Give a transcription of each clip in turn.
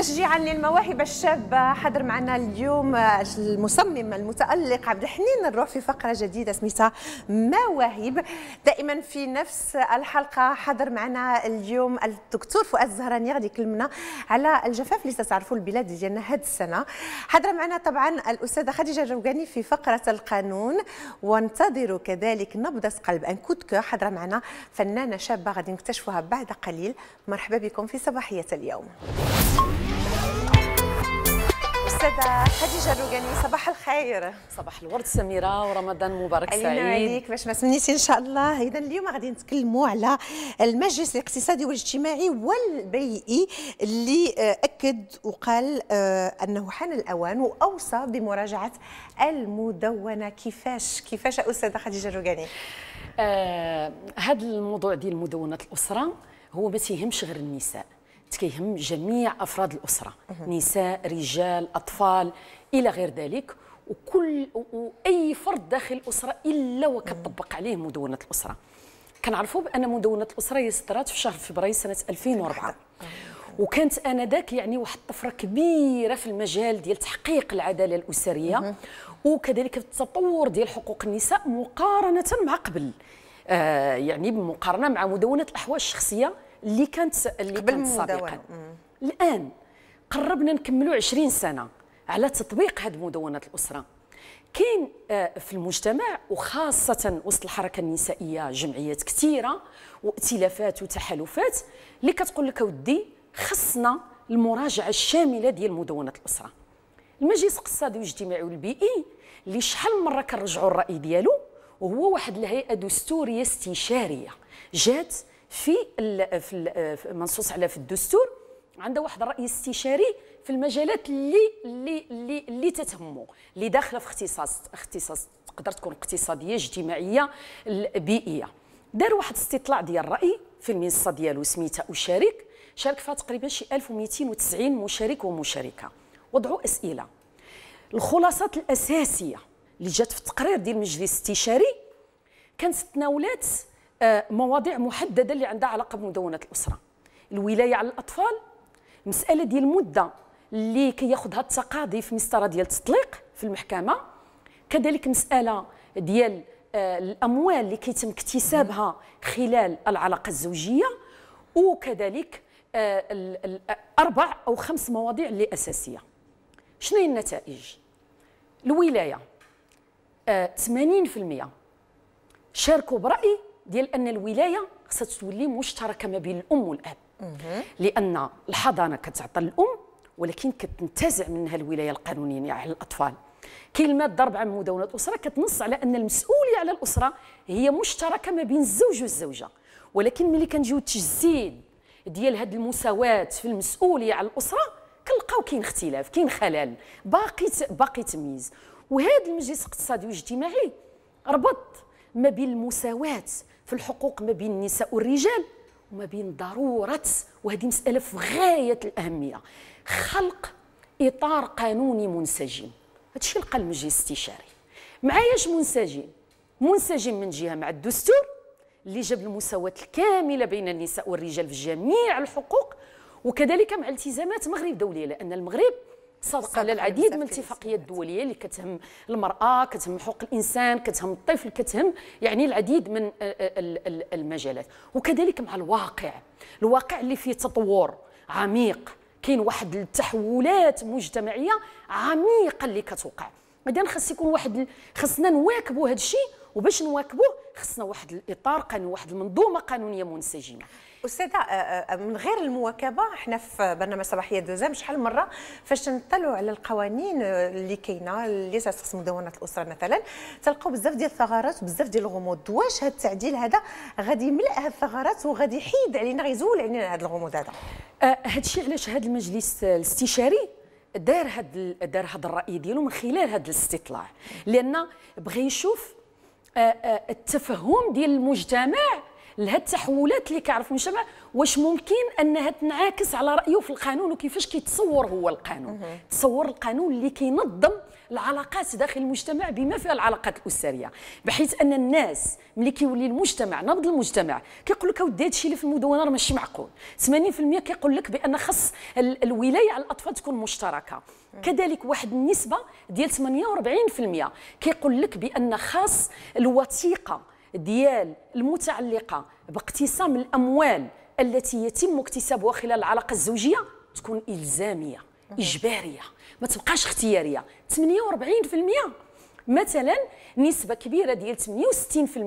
تشجيعا للمواهب الشابه حضر معنا اليوم المصمم المتالق عبد الحنين نروح في فقره جديده سميتها مواهب دائما في نفس الحلقه حضر معنا اليوم الدكتور فؤاد الزهراني غادي يكلمنا على الجفاف اللي ستعرفوا البلاد ديالنا هذه السنه حضر معنا طبعا الاستاذه خديجه الروقاني في فقره القانون وانتظروا كذلك نبضه قلب ان كوتكو حضر معنا فنانه شابه غادي نكتشفها بعد قليل مرحبا بكم في صباحيه اليوم السيدة خديجة روجاني صباح الخير صباح الورد سميرة ورمضان مبارك سعيد عليك باش ما سمنيتي إن شاء الله إذا اليوم غادي نتكلموا على المجلس الاقتصادي والاجتماعي والبيئي اللي آه، أكد وقال آه، أنه حان الأوان وأوصى بمراجعة المدونة كيفاش كيفاش أستاذة خديجة روجاني آه، هذا آه الموضوع ديال مدونة الأسرة هو ما تيهمش غير النساء كيهم جميع افراد الاسره نساء رجال اطفال الى غير ذلك وكل واي فرد داخل الاسره الا وكتطبق عليه مدونه الاسره كنعرفوا بان مدونه الاسره هي صدرات في شهر فبراير سنه 2004 وكانت انذاك يعني واحد الطفره كبيره في المجال ديال تحقيق العداله الاسريه وكذلك في التطور ديال حقوق النساء مقارنه مع قبل آه يعني بمقارنه مع مدونه الاحوال الشخصيه اللي كانت اللي كانت سابقا الان قربنا نكملوا 20 سنه على تطبيق هذه مدونات الاسره كاين آه، في المجتمع وخاصة وسط الحركة النسائية جمعيات كثيرة وائتلافات وتحالفات اللي كتقول لك ودي خصنا المراجعة الشاملة ديال مدونة الأسرة المجلس الاقتصادي والاجتماعي والبيئي اللي شحال مرة كنرجعوا الرأي ديالو وهو واحد الهيئة دستورية استشارية جات في في منصوص عليها في الدستور عندها واحد الراي استشاري في المجالات اللي اللي اللي, اللي تتهمو اللي داخله في اختصاص اختصاص تقدر تكون اقتصاديه اجتماعيه بيئيه دار واحد استطلاع ديال الراي في المنصه ديالو سميتها اشارك شارك فيها تقريبا شي 1290 مشارك ومشاركه وضعوا اسئله الخلاصات الاساسيه اللي جات في التقرير ديال المجلس الاستشاري كانت تناولات آه، مواضيع محدده اللي عندها علاقه بمدونه الاسره الولايه على الاطفال مساله ديال المده اللي كياخذها التقاضي في مسطره ديال التطليق في المحكمه كذلك مساله ديال آه، الاموال اللي كيتم اكتسابها خلال العلاقه الزوجيه وكذلك آه، اربع او خمس مواضيع اللي اساسيه شنو هي النتائج الولايه 80% شاركوا براي ديال ان الولايه خصها تولي مشتركه ما بين الام والاب لان الحضانه كتعطى الام ولكن كتنتزع منها الولايه القانونيه على الاطفال كاين الماده عن من مدونه الاسره كتنص على ان المسؤوليه على الاسره هي مشتركه ما بين الزوج والزوجه ولكن ملي كنجيو تجسيد ديال هذه المساواه في المسؤوليه على الاسره كنلقاو كاين اختلاف كاين خلل باقي باقي تمييز وهذا المجلس الاقتصادي والاجتماعي ربط ما بين المساواه في الحقوق ما بين النساء والرجال وما بين ضروره وهذه مساله في غايه الاهميه خلق اطار قانوني منسجم هادشي اللي لقى المجلس الاستشاري معاياش منسجم منسجم من جهه مع الدستور اللي جاب المساواه الكامله بين النساء والرجال في جميع الحقوق وكذلك مع التزامات مغرب دولية لان المغرب صادقه للعديد من الاتفاقيات الدوليه اللي كتهم المراه كتهم حقوق الانسان كتهم الطفل كتهم يعني العديد من المجالات وكذلك مع الواقع الواقع اللي فيه تطور عميق كاين واحد التحولات مجتمعيه عميقه اللي كتوقع اذا خص يكون واحد خصنا نواكبوا هذا الشيء وباش نواكبوه خصنا واحد الاطار قانوني واحد المنظومه قانونيه منسجمه استاذه من غير المواكبه احنا في برنامج صباحيه دوزام شحال مره فاش نطلعوا على القوانين اللي كاينه اللي تخص مدونه الاسره مثلا تلقاو بزاف ديال الثغرات وبزاف ديال الغموض واش هذا التعديل هذا غادي يملا هذه الثغرات وغادي يحيد علينا غيزول علينا هذا الغموض هذا هذا الشيء علاش هذا المجلس الاستشاري دار هذا دار هذا الراي ديالو من خلال هذا الاستطلاع لان بغى يشوف آه، آه، التفهم ديال المجتمع لهاد التحولات اللي كيعرف المجتمع واش ممكن انها تنعكس على رايه في القانون وكيفاش كيتصور هو القانون تصور القانون اللي كينظم العلاقات داخل المجتمع بما فيها العلاقات الاسريه بحيث ان الناس ملي كيولي المجتمع نبض المجتمع كيقول لك اودي هادشي اللي في المدونه راه ماشي معقول 80% كيقول لك بان خص الولايه على الاطفال تكون مشتركه كذلك واحد النسبه ديال 48% كيقول لك بان خاص الوثيقه ديال المتعلقه باقتسام الاموال التي يتم اكتسابها خلال العلاقه الزوجيه تكون الزاميه اجباريه ما تبقاش اختياريه 48% مثلا نسبه كبيره ديال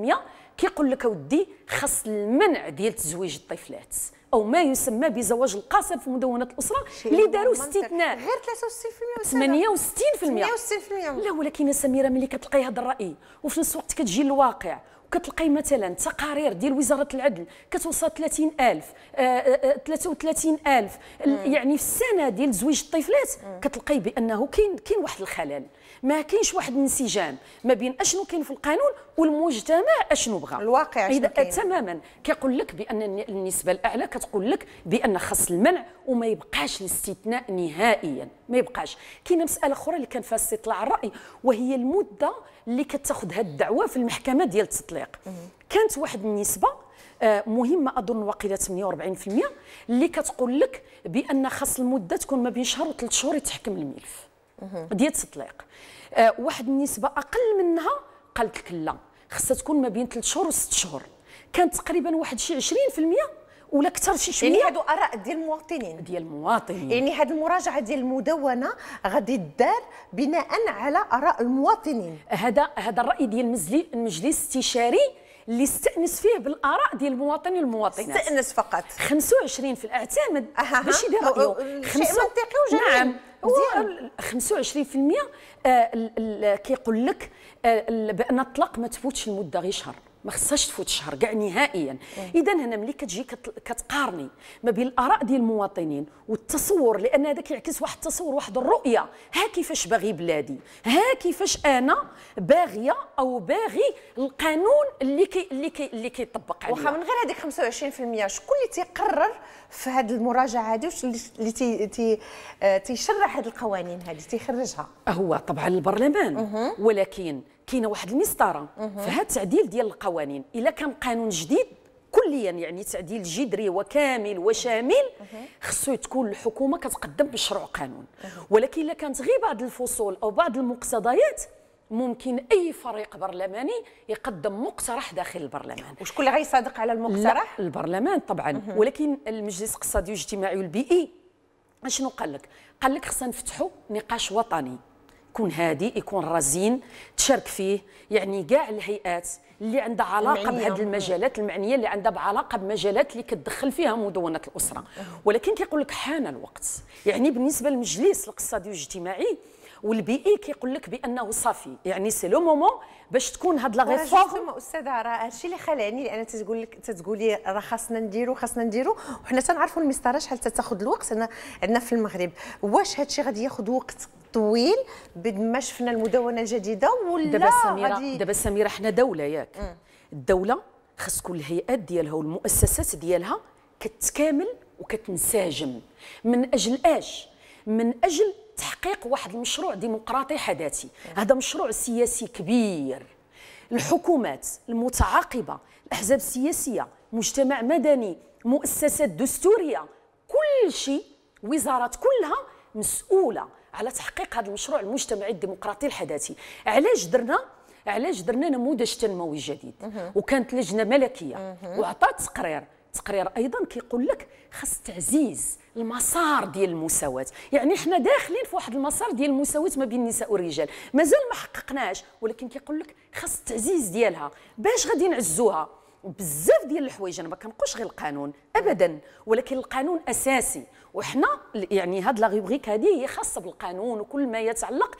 68% كيقول لك اودي خاص المنع ديال تزويج الطفلات او ما يسمى بزواج القاصر في مدونه الاسره اللي داروا استثناء غير 63% 68% 68% لا ولكن سميره ملي كتلقاي هذا الراي وفي نفس الوقت كتجي للواقع كتلقاي مثلا تقارير ديال وزاره العدل كتوصل 30000 33000 آه، آه، آه، يعني في السنه ديال زواج الطفلات كتلقاي بانه كاين كاين واحد الخلل ما كاينش واحد الانسجام ما بين اشنو كاين في القانون والمجتمع اشنو بغى الواقع إذا تماما كيقول لك بان النسبه الاعلى كتقول لك بان خاص المنع وما يبقاش الاستثناء نهائيا ما يبقاش كاينه مساله اخرى اللي كان فيها استطلاع الراي وهي المده اللي كتاخذ هذه الدعوه في المحكمه ديال التطليق كانت واحد النسبه آه، مهمه اظن واقيله 48% اللي كتقول لك بان خاص المده تكون ما بين شهر وثلاث شهور يتحكم الملف ديال التطليق آه، واحد النسبه اقل منها قالت لك لا خصها تكون ما بين ثلاث شهور وست شهور كانت تقريبا واحد شي 20% ولا اكثر شي شويه يعني هادو اراء ديال المواطنين ديال المواطنين يعني هاد المراجعه ديال المدونه غادي دار بناء على اراء المواطنين هذا هذا الراي ديال المجلس الاستشاري اللي استأنس فيه بالآراء ديال المواطنين والمواطنات استأنس فقط 25 في الاعتماد باش يدير رايو شيء منطقي وجميل نعم مزيان 25% آه، كيقول لك آه، بأن الطلاق ما تفوتش المدة غير شهر ما خصهاش تفوت شهر كاع نهائيا إيه. اذا هنا ملي كتجي كتقارني ما بين الاراء ديال المواطنين والتصور لان هذا كيعكس واحد التصور واحد الرؤيه ها كيفاش باغي بلادي ها كيفاش انا باغيه او باغي القانون اللي كي اللي كي اللي كيطبق عليا واخا من غير هذيك 25% شكون اللي تيقرر في هذه المراجعه هذه واش اللي تي تي آه، تيشرح هذه القوانين هذه تيخرجها هو طبعا البرلمان ولكن كاينه واحد المسطره في هذا التعديل ديال القوانين الا كان قانون جديد كليا يعني تعديل جذري وكامل وشامل خصو تكون الحكومه كتقدم مشروع قانون ولكن الا كانت غير بعض الفصول او بعض المقتضيات ممكن اي فريق برلماني يقدم مقترح داخل البرلمان وشكون اللي غيصادق على المقترح لا البرلمان طبعا مهم. ولكن المجلس الاقتصادي والاجتماعي والبيئي شنو قال لك قال لك خصنا نفتحوا نقاش وطني يكون هادي يكون رزين تشارك فيه يعني كاع الهيئات اللي عندها علاقه بهذه المجالات المعنيه اللي عندها علاقه بمجالات اللي كتدخل فيها مدونه الاسره أه. ولكن كيقول لك حان الوقت يعني بالنسبه للمجلس الاقتصادي والاجتماعي والبيئي كيقول لك بانه صافي يعني سي لو مومون باش تكون هاد لا ريفورم استاذه راه هادشي اللي خلعني لان تتقول لك تتقولي راه خاصنا نديرو خاصنا نديرو وحنا تنعرفوا المسطره شحال تاخذ الوقت انا عندنا في المغرب واش هادشي غادي ياخذ وقت طويل بعد ما شفنا المدونه الجديده ولا دابا سميره دابا سميره حنا دوله ياك م. الدوله خاص كل الهيئات ديالها والمؤسسات ديالها كتكامل وكتنسجم من اجل اش من اجل تحقيق واحد المشروع ديمقراطي حداثي هذا مشروع سياسي كبير الحكومات المتعاقبه الاحزاب السياسيه مجتمع مدني مؤسسات دستوريه كل شيء وزارات كلها مسؤوله على تحقيق هذا المشروع المجتمعي الديمقراطي الحداثي علاش درنا علاش درنا نموذج تنموي جديد وكانت لجنه ملكيه وعطات تقرير تقرير ايضا كيقول لك خاص تعزيز المسار ديال المساواه يعني حنا داخلين في واحد المسار ديال المساواه ما بين النساء والرجال مازال ما حققناش ولكن كيقول لك خاص التعزيز ديالها باش غادي نعزوها بزاف ديال الحوايج انا ما كنقولش غير القانون ابدا ولكن القانون اساسي وحنا يعني هاد لا غيبغيك هذه هي خاصه بالقانون وكل ما يتعلق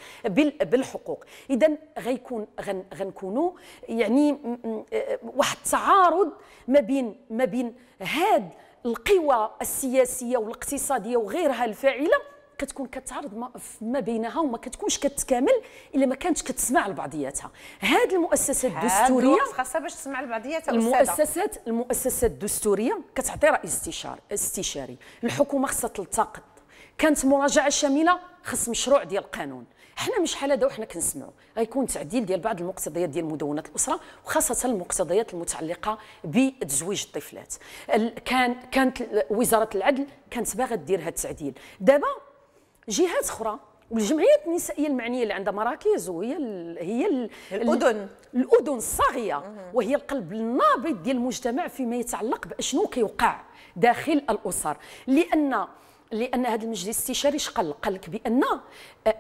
بالحقوق اذا غيكون غن غنكونوا يعني آه، واحد التعارض ما بين ما بين هاد القوى السياسيه والاقتصاديه وغيرها الفاعله كتكون كتعرض ما بينها وما كتكونش كتكامل الا ما كانتش كتسمع لبعضياتها هذه المؤسسات الدستوريه خاصها باش تسمع لبعضياتها المؤسسات المؤسسات الدستوريه كتعطي راي استشار استشاري الحكومه خاصها تلتقط كانت مراجعه شامله خص مشروع ديال القانون حنا مش حال هذا وحنا كنسمعوا غيكون تعديل ديال بعض المقتضيات ديال مدونه الاسره وخاصه المقتضيات المتعلقه بتزويج الطفلات كان كانت وزاره العدل كانت باغا دير هذا التعديل دابا جهات اخرى والجمعيات النسائيه المعنيه اللي عندها مراكز وهي ال هي ال الاذن الاذن الصاغيه وهي القلب النابض ديال المجتمع فيما يتعلق باشنو كيوقع داخل الاسر لان لان هذا المجلس الاستشاري شقل قال لك بان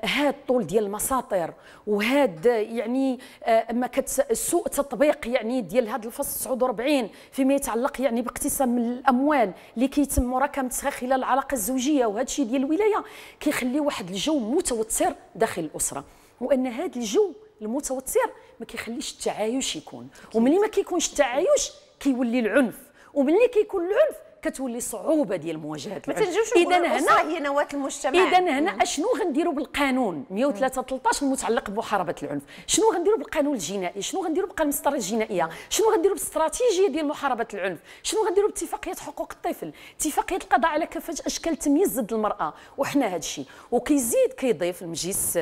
هذا آه، الطول ديال المساطر وهذا آه، يعني آه، ما سوء تطبيق يعني ديال هذا الفصل 49 فيما يتعلق يعني باقتسام الاموال اللي كيتم مراكمتها خلال العلاقه الزوجيه وهذا الشيء ديال الولايه كيخلي واحد الجو متوتر داخل الاسره وان هذا الجو المتوتر ما كيخليش التعايش يكون وملي ما كيكونش التعايش كيولي العنف وملي كيكون العنف كتولي صعوبه ديال مواجهه ما تنجمش اذا هنا نواه المجتمع اذا هنا اشنو غنديروا بالقانون 113 المتعلق بمحاربه العنف شنو غنديروا بالقانون الجنائي شنو غنديروا المسطرة الجنائيه شنو غنديروا بالاستراتيجيه ديال محاربه العنف شنو غنديروا باتفاقيه حقوق الطفل اتفاقيه القضاء على كافه اشكال التمييز ضد المراه وحنا هذا الشيء وكيزيد كيضيف المجلس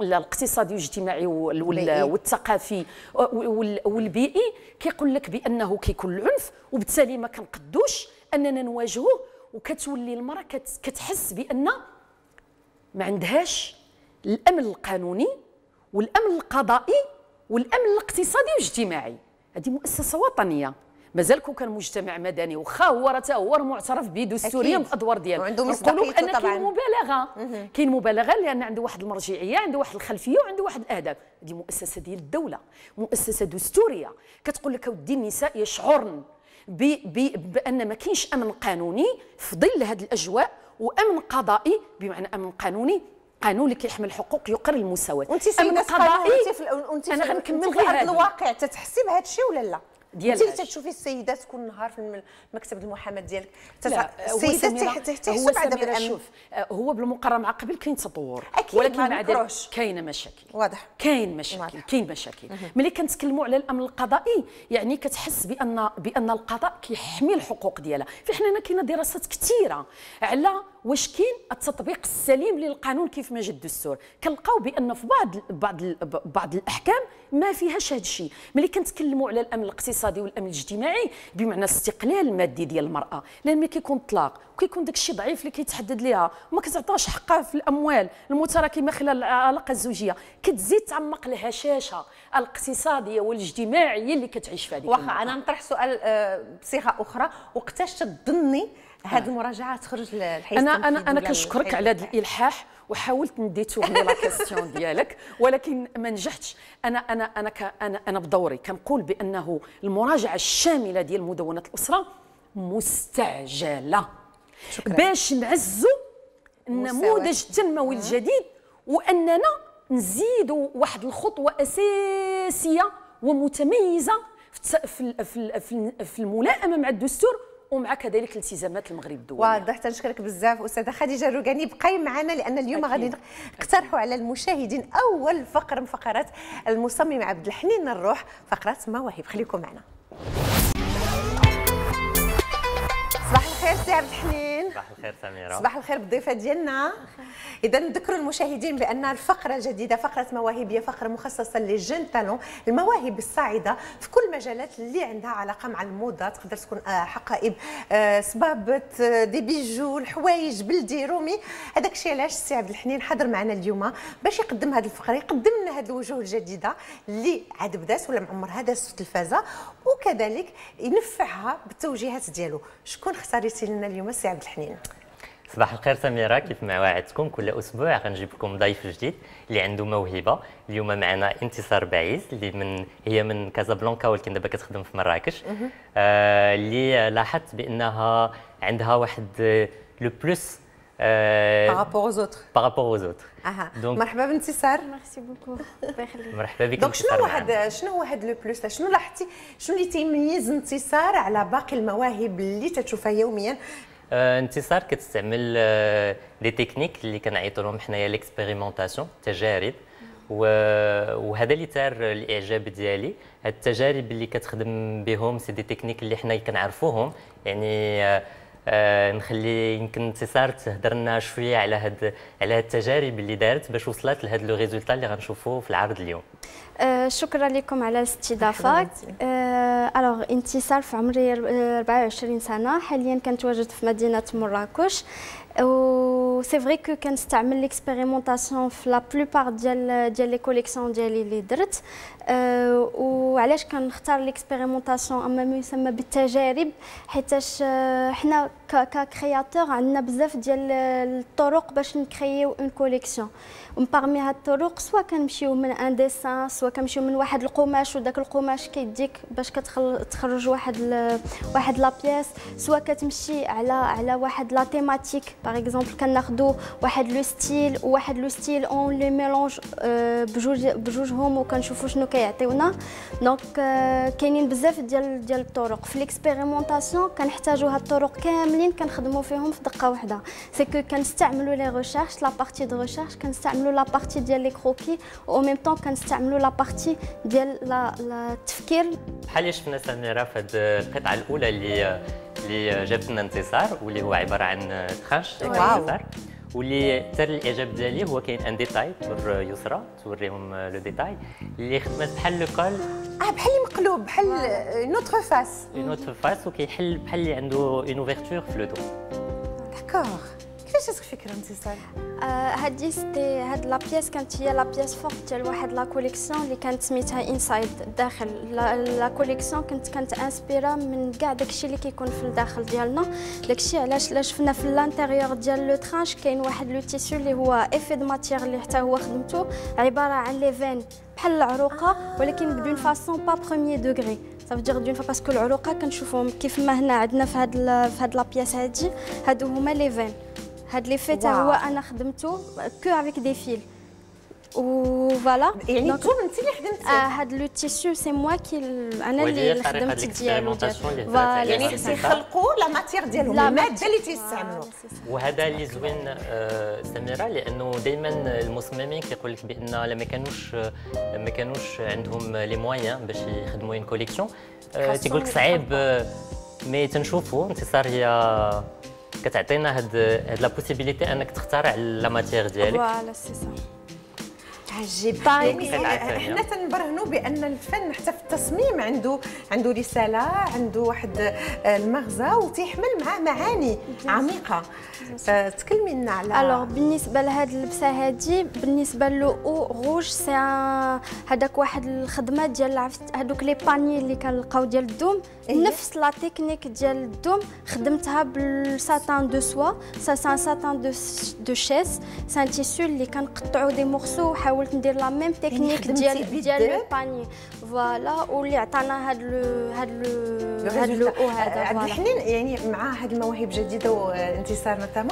الاقتصادي والاجتماعي والثقافي والبيئي كيقول لك بانه كيكون العنف وبالتالي ما كنقدوش اننا نواجهوه وكتولي المراه كتحس بان ما عندهاش الامن القانوني والامن القضائي والامن الاقتصادي والاجتماعي هذه مؤسسه وطنيه مازال كون كان مجتمع مدني واخا هو راه هو معترف به دستوريا بالادوار ديالو وعنده مصداقيته طبعا كاين مبالغه كاين مبالغه لان عنده واحد المرجعيه عنده واحد الخلفيه وعنده واحد الاهداف هذه دي مؤسسه ديال الدوله مؤسسه دستوريه كتقول لك اودي النساء يشعرن بان ما كاينش امن قانوني في ظل هذه الاجواء وامن قضائي بمعنى امن قانوني قانون اللي كيحمل حقوق يقر المساواه انت سيده قضائي انت في انا غنكمل غير الواقع تتحسي بهذا الشيء ولا لا ديالها انت تشوفي السيدات كل نهار في مكتب المحاماه ديالك السيدات تحت هو الامن شوف آه، هو بالمقارنه مع قبل كاين تطور ولكن مع ذلك كاينه مشاكل واضح كاين مشاكل كاين مشاكل ملي كنتكلموا على الامن القضائي يعني كتحس بان بان القضاء كيحمي الحقوق ديالها في هنا كاينه دراسات كثيره على واش كاين التطبيق السليم للقانون كيف ما جا الدستور كنلقاو بان في بعض بعض بعض الاحكام ما فيهاش هذا الشيء ملي كنتكلموا على الامن الاقتصادي والامن الاجتماعي بمعنى الاستقلال المادي ديال المراه لان ملي كيكون طلاق وكيكون داك الشيء ضعيف اللي كيتحدد ليها وما كتعطاش حقها في الاموال المتراكمه خلال العلاقه الزوجيه كتزيد تعمق الهشاشه الاقتصاديه والاجتماعيه اللي كتعيش فيها واخا انا نطرح سؤال آه، بصيغه اخرى وقتاش تظني هذه آه. المراجعه تخرج للحيز انا انا انا كنشكرك على هذا الالحاح وحاولت نديتورني لا كيستيون ديالك ولكن ما نجحتش انا انا انا انا انا بدوري كنقول بانه المراجعه الشامله ديال مدونه الاسره مستعجله شكرا. باش نعزوا النموذج التنموي الجديد واننا نزيدوا واحد الخطوه اساسيه ومتميزه في في في الملائمه مع الدستور ومع كذلك التزامات المغرب الدولي واضح تنشكرك بزاف استاذه خديجه الروقاني بقاي معنا لان اليوم غادي نقترحوا على المشاهدين اول فقره من فقرات المصمم عبد الحنين الروح فقره مواهب خليكم معنا صباح الخير سي عبد الحنين صباح الخير سميره صباح الخير بالضيفه ديالنا اذا نذكر المشاهدين بان الفقره الجديده فقره مواهب هي فقره مخصصه للجن تالون المواهب الصاعده في كل المجالات اللي عندها علاقه مع الموضه تقدر تكون آه، حقائب سبابت آه، آه، دي بيجو الحوايج بلدي رومي هذاك الشيء علاش السي عبد الحنين حاضر معنا اليوم باش يقدم هذه الفقره يقدم لنا هذه الوجوه الجديده اللي عاد بدات ولا معمرها دازت في التلفازه وكذلك ينفعها بالتوجيهات ديالو شكون اختاريتي لنا اليوم السي عبد الحنين العالميه صباح الخير سميره كيف ما وعدتكم كل اسبوع غنجيب لكم ضيف جديد اللي عنده موهبه اليوم معنا انتصار بعيز اللي من هي من كازابلانكا ولكن دابا كتخدم في مراكش آه اللي لاحظت بانها عندها واحد لو بلوس بارابور اوز اوتر بارابور اوز اوتر مرحبا بانتصار ميرسي بوكو الله يخليك مرحبا بك دونك شنو واحد شنو واحد لو بلوس شنو لاحظتي شنو اللي تيميز انتصار على باقي المواهب اللي تتشوفها يوميا Euh, انتصار كتستعمل دي آه، تكنيك اللي كنعيطو لهم حنايا ليكسبيريمونطاسيون تجارب وهذا اللي تار الاعجاب ديالي هاد التجارب اللي كتخدم بهم سي دي تكنيك اللي حنا كنعرفوهم يعني آه،, آه نخلي يمكن انتصار تهضر لنا شويه على هاد على هاد التجارب اللي دارت باش وصلت لهذا لو ريزولتا اللي غنشوفوه في العرض اليوم Euh, شكرا لكم على الاستضافه الوغ euh, انتصار في عمري 24 سنه حاليا كنتواجد في مدينه مراكش و سي فري كو كنستعمل ليكسبيريمونطاسيون في لا بلوبار ديال ديال لي كوليكسيون ديالي اللي درت euh, وعلاش كنختار ليكسبيريمونطاسيون اما ما يسمى بالتجارب حيتاش آه، حنا ككرياتور عندنا بزاف ديال الطرق باش نكرييو اون كوليكسيون ومن باغمي هاد الطرق سوا كنمشيو من ان ديسان سوا كنمشيو من واحد القماش وداك القماش كيديك باش كتخرج واحد ل... واحد لا بياس سواء كتمشي على على واحد لا تيماتيك باغ اكزومبل كناخذوا واحد لو ستيل وواحد لو ستيل اون لي ميلونج بجوج بجوجهم وكنشوفوا شنو كيعطيونا دونك آه، كاينين بزاف ديال ديال الطرق في ليكسبيريمونطاسيون كنحتاجوا هاد الطرق كاملين كنخدموا فيهم في دقه واحده سي كو كنستعملوا لي ريغيرش لا بارتي دو ريغيرش كنستعملوا لا بارتي ديال لي كروكي او ميم طون كنستعملوا لا بارتي ديال التفكير بحال اللي شفنا سميره في هذه القطعه الاولى اللي اللي جابت لنا انتصار واللي هو عباره عن تخانش واو واللي ترى الاعجاب ديالي هو كاين ان ديتاي تور يسرى توريهم لو ديتاي اللي خدمت بحال كول اه بحال مقلوب بحال اون اوتر فاس اون اوتر فاس وكيحل بحال اللي عنده اون اوفرتور في لو دو داكور كيفاش جاتك الفكره انتصار هادي سيتي هاد لا بياس كانت هي لا بياس فور ديال واحد لا كوليكسيون اللي كانت سميتها انسايد الداخل لا كوليكسيون كنت كانت انسبيرا من كاع داكشي اللي كيكون في الداخل ديالنا داكشي علاش لا شفنا في لانتيريور ديال لو ترانش كاين واحد لو تيسيو اللي هو افي دو ماتيغ اللي حتى هو خدمته عباره عن لي فين بحال العروقه ولكن بدون فاسون با بروميي دوغري صافي دير دون باسكو العروقه كنشوفهم كيف ما هنا عندنا في هاد في هاد لا بياس هادي هادو هما لي فين هاد لي فيت هو انا خدمته كو افيك دي فيل فوالا يعني انتم انت اللي خدمتي آه هاد لو تيشو سي موا كي انا اللي خدمت ديالو يعني تيخلقوا لا ماتير ديالهم الماده اللي تيستعملوا آه، وهذا اللي زوين آه، سميره لانه دائما المصممين كيقول لك بان لا ما كانوش آه، ما كانوش عندهم لي موان باش يخدموا اون كوليكسيون تيقول لك صعيب مي تنشوفوا انتصار هي كتعطينا هاد هاد لا بوسيبيليتي انك تختار على لا ماتيغ ديالك فوالا سي سا جي با حنا تنبرهنوا بان الفن حتى في التصميم عنده عنده رساله عنده واحد آه، المغزى وتيحمل معاه معاني عميقه آه، تكلمي لنا على الوغ بالنسبه لهاد اللبسه هادي بالنسبه لو او غوج سي هذاك واحد الخدمه ديال هذوك لي باني اللي كنلقاو ديال الدوم إيه. نفس لا تكنيك ديال الدوم خدمتها بالساتان دو سوا سا ساتان دو دو شيس سان تيسو اللي كنقطعوا دي مورسو وحاولت حاولت ندير لا ميم تكنيك ديال ديال لو باني فوالا واللي عطانا هاد لو هاد لو هاد لو هذا عبد الحنين يعني مع هاد المواهب الجديده وانتصار نتاعو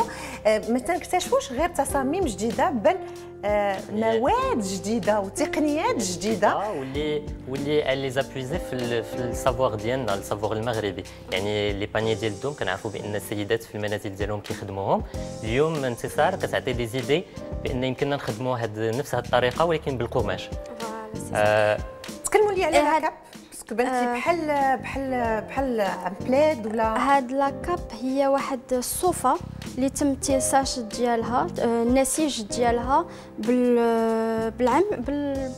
آه، ما تنكتشفوش غير تصاميم جديده بل آه، مواد جديده وتقنيات جديده آه، واللي واللي اللي زابويزي في في السافوار ديالنا السافوار المغربي يعني لي باني ديال الدوم كنعرفوا بان السيدات في المنازل ديالهم كيخدموهم اليوم انتصار كتعطي دي زيدي بان يمكننا نخدموا هاد نفس هاد الطريقه بالطريقه ولكن بالقماش آه، تكلموا لي على آه، الهاكب بنتي آه. بحال بحال بحال بلاد ولا هاد لاكاب هي واحد الصوفه اللي تم تيساج ديالها النسيج آه، ديالها بال بالعم بال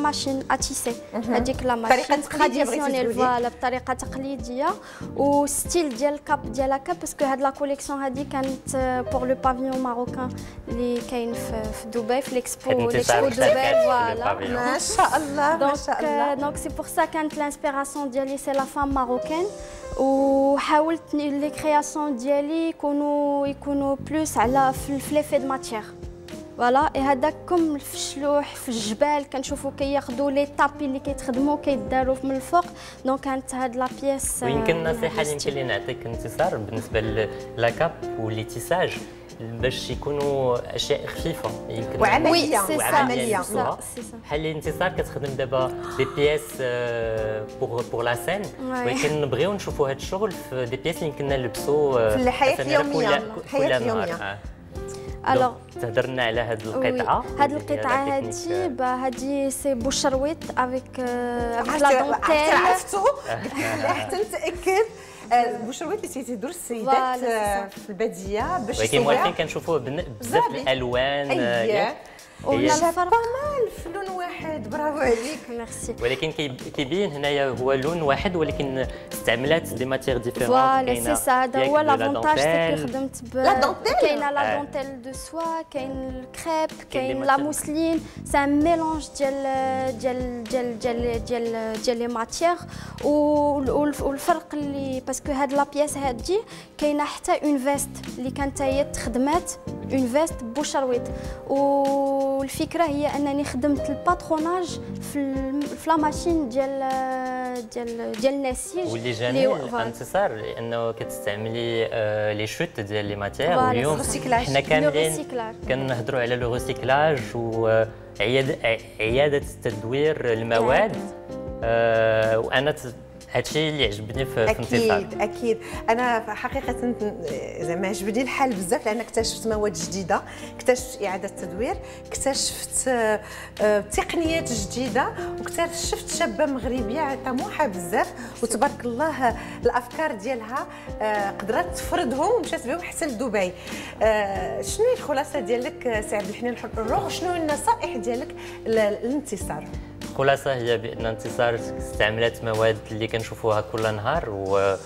ماشين اتيسي هذيك لا ماشين آه، تقليديه فوالا بطريقه تقليديه وستيل ديال الكاب ديال لاكاب باسكو هاد لا كوليكسيون هادي كانت بور لو بافيون ماروكان اللي كاين في دبي في ليكسبو ليكسبو دبي فوالا ما شاء الله ما شاء الله دونك سي بور سا كان كانت لانسبيراسيون ديالي سي لا فام ماروكين وحاولت لي كرياسيون ديالي يكونوا يكونوا بلوس على في لي في دو ماتيير فوالا هذاكم في الشلوح في الجبال كنشوفوا كياخذوا لي طابي اللي كيتخدموا كيداروا من الفوق دونك كانت هاد لا بيس ويمكن النصيحه اللي لي نعطيك انتصار بالنسبه للاكاب تيساج باش يكونوا اشياء خفيفه يمكن وعمليه وعمليه بحال الانتصار كتخدم دابا دي بياس بوغ بوغ لا سين ولكن نبغيو نشوفوا هذا الشغل في دي بياس اللي كنا نلبسو آه، في الحياه اليوميه الحياه اليوميه الوغ آه. تهضرنا على هذه القطعه هذه القطعه هذه هذه سي بوشرويت افيك افيك لا دونتيل عرفتو حتى نتاكد بشروات اللي تيدور السيدات في الباديه باش ولكن موالفين كنشوفوه بزاف الالوان فمال فلون واحد برافو عليك ميرسي ولكن كيبين هنايا هو لون واحد ولكن استعملات دي ماتيغ ديفيرون فوالا سي سا هذا هو لافونتاج اللي خدمت ب لا دونتيل كاينه لا دونتيل دو سوا كاين الكريب كاين لا موسلين سي ان ميلونج ديال ديال ديال ديال ديال ديال لي ماتيغ والفرق اللي باسكو هاد لا بياس هادي كاينه حتى اون فيست اللي كانت هي تخدمات اون فيست بوشرويط و والفكره هي انني خدمت الباتروناج في في لا ماشين ديال ديال ديال النسيج واللي جميل انتصار لانه كتستعملي آه، لي شوت ديال لي ماتير اليوم حنا كاملين كنهضروا على لو ريسيكلاج وعياده عياده تدوير المواد يعني؟ آه، وانا هادشي اللي عجبني في الانتصار اكيد اكيد انا حقيقه زعما عجبني الحال بزاف لان اكتشفت مواد جديده اكتشفت اعاده تدوير اكتشفت آه، تقنيات جديده واكتشفت شابه مغربيه طموحه بزاف وتبارك الله الافكار ديالها آه، قدرت تفرضهم ومشات بهم حتى لدبي آه، شنو الخلاصه ديالك سي عبد الحنين الحر شنو النصائح ديالك للانتصار الخلاصه هي بان انتصار استعملت مواد اللي كنشوفوها كل نهار و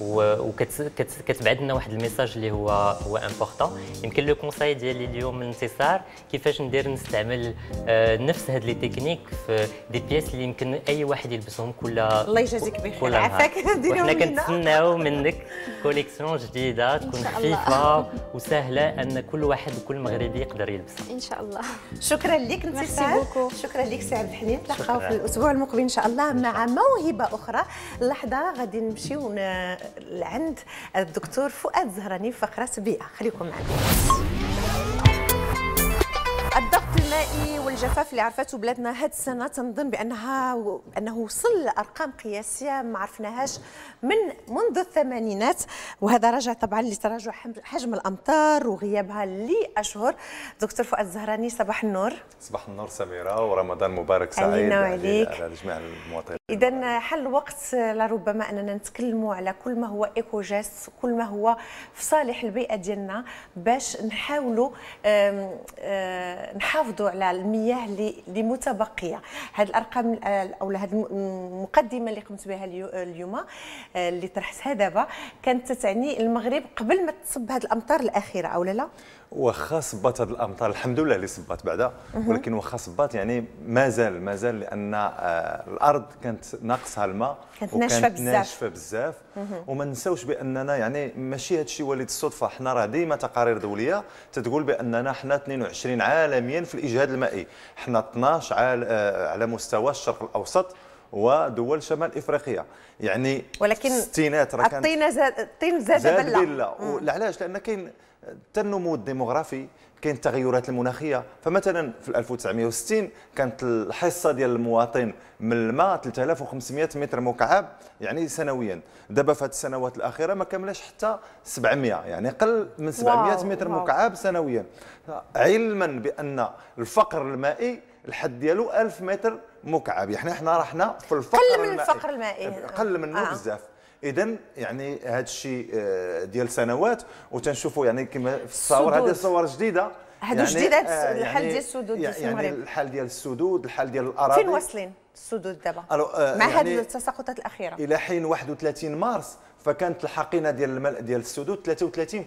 وكتبعد لنا واحد الميساج اللي هو هو امبورطون يمكن لو كونساي ديالي اليوم الانتصار كيفاش ندير نستعمل آه، نفس هاد لي تكنيك في دي بيس اللي يمكن اي واحد يلبسهم كل الله يجازيك بخير عافاك وحنا كنتسناو منك كوليكسيون جديده تكون خفيفه وسهله ان كل واحد وكل مغربي يقدر يلبسها ان شاء الله شكرا لك انتصار شكرا لك سي عبد الحليم نتلاقاو في الاسبوع المقبل ان شاء الله مع موهبه اخرى لحظه غادي نمشيو لعند الدكتور فؤاد زهراني فقره بيئه خليكم معنا الضغط المائي والجفاف اللي عرفته بلادنا هاد السنه تنظن بانها و... انه وصل لارقام قياسيه ما عرفناهاش من منذ الثمانينات وهذا راجع طبعا لتراجع حجم الامطار وغيابها لاشهر دكتور فؤاد الزهراني صباح النور صباح النور سميره ورمضان مبارك سعيد على جميع المواطنين اذا حل الوقت لربما اننا نتكلموا على كل ما هو ايكوجيست كل ما هو في صالح البيئه ديالنا باش نحاولوا آه، نحافظوا على المياه اللي متبقيه هاد الارقام آه، او هاد المقدمه اللي قمت بها اليوم آه، اللي طرحتها دابا كانت تعني المغرب قبل ما تصب هاد الامطار الاخيره او لا واخا صبات هذه الامطار الحمد لله اللي صبات بعدا ولكن واخا صبات يعني مازال مازال لان آه، الارض كانت ناقصها الماء كانت ناشفه بزاف ناشفه بزاف وما نساوش باننا يعني ماشي هذا الشيء وليد الصدفه حنا راه ديما تقارير دوليه تتقول باننا حنا 22 عالميا في الاجهاد المائي حنا 12 عال آه، على مستوى الشرق الاوسط ودول شمال افريقيا يعني ولكن الستينات راه كانت الطين زاد الطين زاد بله علاش لان كاين التنمو الديموغرافي كاين التغيرات المناخيه فمثلا في 1960 كانت الحصه ديال المواطن من الماء 3500 متر مكعب يعني سنويا دابا في هذه السنوات الاخيره ما كملاش حتى 700 يعني قل من 700 واو متر واو مكعب سنويا علما بان الفقر المائي الحد ديالو 1000 متر مكعب يعني حنا رحنا في الفقر قل من المائي. الفقر المائي قل منه آه. بزاف اذا يعني هذا الشيء آه، ديال سنوات وتنشوفوا يعني كما في الصور هذه الصور جديده هادو يعني جديدات آه، يعني الحال ديال السدود ديال يعني الحال ديال السدود الحال ديال الاراضي فين واصلين السدود دابا آه، مع يعني هذه التساقطات الاخيره الى حين 31 مارس فكانت الحقينه ديال ديال السدود 33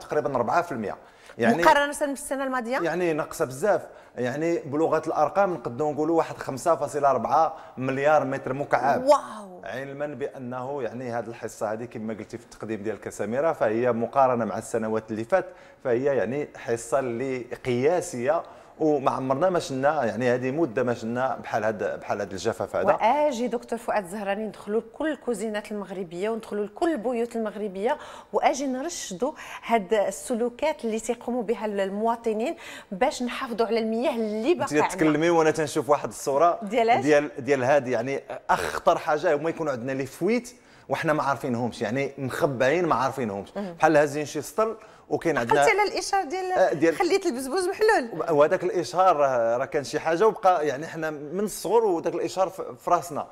تقريبا 4% يعني مقارنه بالسنه الماضيه يعني نقص بزاف يعني بلغه الارقام نقدروا نقولوا واحد 5.4 مليار متر مكعب واو علما بانه يعني هذه الحصه هذه كما قلتي في التقديم ديال سميره فهي مقارنه مع السنوات اللي فات فهي يعني حصه اللي قياسيه وما عمرنا ما شلنا يعني هذه مده ما شلنا بحال هذا بحال هذا الجفاف هذا واجي دكتور فؤاد الزهراني ندخلوا لكل الكوزينات المغربيه وندخلوا لكل البيوت المغربيه واجي نرشدوا هاد السلوكات اللي تيقوموا بها المواطنين باش نحافظوا على المياه اللي باقا تكلمي وانا تنشوف واحد الصوره ديال ديال ديال هذه يعني اخطر حاجه هما يكونوا عندنا لي فويت وحنا ما عارفينهمش يعني مخبعين ما عارفينهمش بحال هازين شي سطل وكاين عندنا على الاشهار ديال, آه، ديال خليت البزبوز محلول وهذاك الاشهار آه، راه كان شي حاجه وبقى يعني حنا من الصغر وذاك الاشهار في راسنا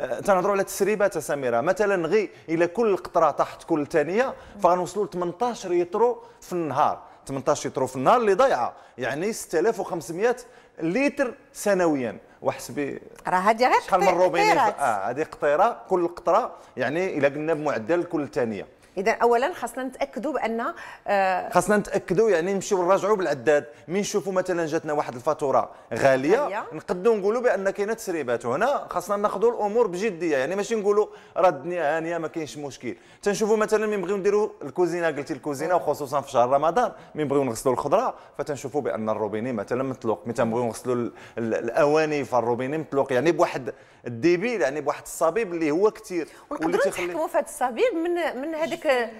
آه، تنهضروا على تسريبات سميره مثلا غي الى كل قطره تحت كل ثانيه فغنوصلوا ل 18 يترو في النهار 18 يترو في النهار اللي ضايعه يعني 6500 لتر سنويا وحسبي راه هذه غير شحال من اه هذه قطيره كل قطره يعني الا قلنا بمعدل كل ثانيه اذا اولا خاصنا نتاكدوا بان آه خاصنا نتاكدوا يعني نمشيو نراجعوا بالعداد من نشوفوا مثلا جاتنا واحد الفاتوره غاليه, غالية. نقدروا نقولوا بان كاينه تسريبات وهنا خاصنا ناخذوا الامور بجديه يعني ماشي نقولوا راه الدنيا هانيه ما كاينش مشكل تنشوفوا مثلا من نبغيو نديروا الكوزينه قلتي الكوزينه وخصوصا في شهر رمضان من نبغيو نغسلوا الخضره فتنشوفوا بان الروبيني مثلا مطلوق من تنبغيو نغسلوا الاواني فالروبيني مطلوق يعني بواحد الديبي يعني بواحد الصبيب اللي هو كثير ونقدروا نتحكموا في هذا الصبيب من من هذاك